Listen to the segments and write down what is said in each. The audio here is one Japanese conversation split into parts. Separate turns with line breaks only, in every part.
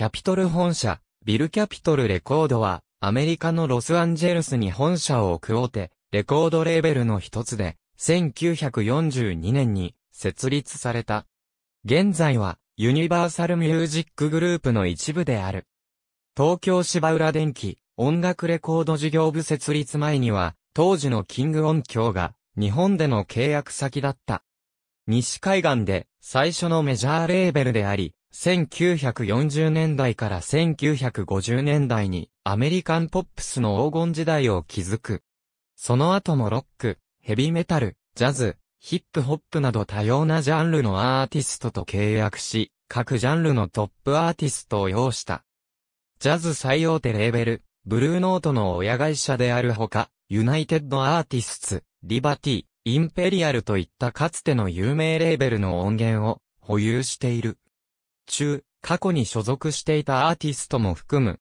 キャピトル本社、ビルキャピトルレコードは、アメリカのロスアンジェルスに本社を置く大手、レコードレーベルの一つで、1942年に設立された。現在は、ユニバーサルミュージックグループの一部である。東京芝浦電機、音楽レコード事業部設立前には、当時のキング音響が、日本での契約先だった。西海岸で、最初のメジャーレーベルであり、1940年代から1950年代にアメリカンポップスの黄金時代を築く。その後もロック、ヘビメタル、ジャズ、ヒップホップなど多様なジャンルのアーティストと契約し、各ジャンルのトップアーティストを要した。ジャズ最大手レーベル、ブルーノートの親会社であるほか、ユナイテッドアーティスツ、リバティ、インペリアルといったかつての有名レーベルの音源を保有している。中、過去に所属していたアーティストも含む。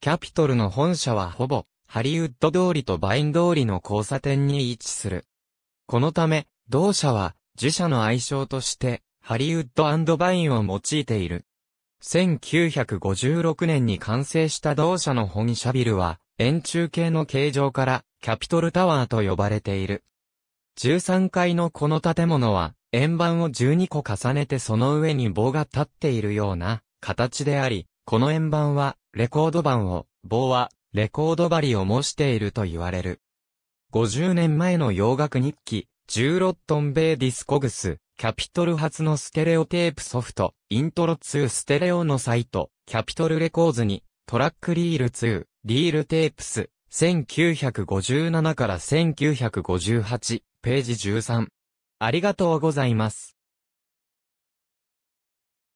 キャピトルの本社はほぼ、ハリウッド通りとバイン通りの交差点に位置する。このため、同社は、自社の愛称として、ハリウッドバインを用いている。1956年に完成した同社の本社ビルは、円柱形の形状から、キャピトルタワーと呼ばれている。13階のこの建物は、円盤を12個重ねてその上に棒が立っているような形であり、この円盤は、レコード板を、棒は、レコード針を模していると言われる。50年前の洋楽日記、16トンベイディスコグス、キャピトル発のステレオテープソフト、イントロ2ステレオのサイト、キャピトルレコーズに、トラックリール2、リールテープス、1957から1958、ページ13。ありがとうございます。